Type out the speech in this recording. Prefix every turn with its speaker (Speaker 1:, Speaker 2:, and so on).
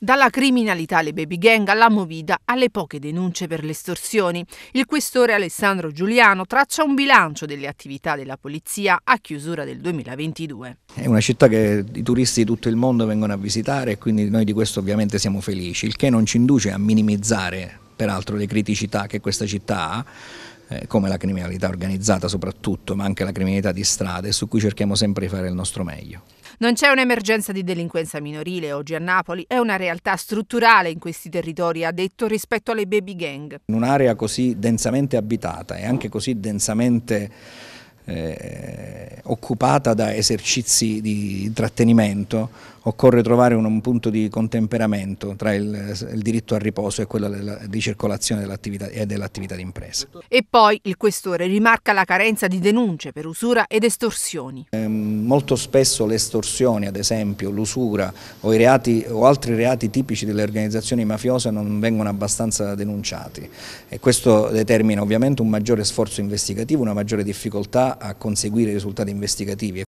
Speaker 1: Dalla criminalità alle baby gang alla movida alle poche denunce per le estorsioni, il questore Alessandro Giuliano traccia un bilancio delle attività della polizia a chiusura del 2022.
Speaker 2: È una città che i turisti di tutto il mondo vengono a visitare e quindi noi di questo ovviamente siamo felici, il che non ci induce a minimizzare peraltro le criticità che questa città ha eh, come la criminalità organizzata soprattutto, ma anche la criminalità di strada e su cui cerchiamo sempre di fare il nostro meglio.
Speaker 1: Non c'è un'emergenza di delinquenza minorile oggi a Napoli, è una realtà strutturale in questi territori, ha detto, rispetto alle baby gang.
Speaker 2: In un'area così densamente abitata e anche così densamente eh, occupata da esercizi di intrattenimento, occorre trovare un, un punto di contemperamento tra il, il, diritto al riposo e quello della, di circolazione dell'attività e dell'attività d'impresa.
Speaker 1: E poi il questore rimarca la carenza di denunce per usura ed estorsioni.
Speaker 2: Eh, molto spesso le estorsioni, ad esempio, l'usura o, o altri reati tipici delle organizzazioni mafiose non vengono abbastanza denunciati e questo determina ovviamente un maggiore sforzo investigativo, una maggiore difficoltà a conseguire risultati investigativi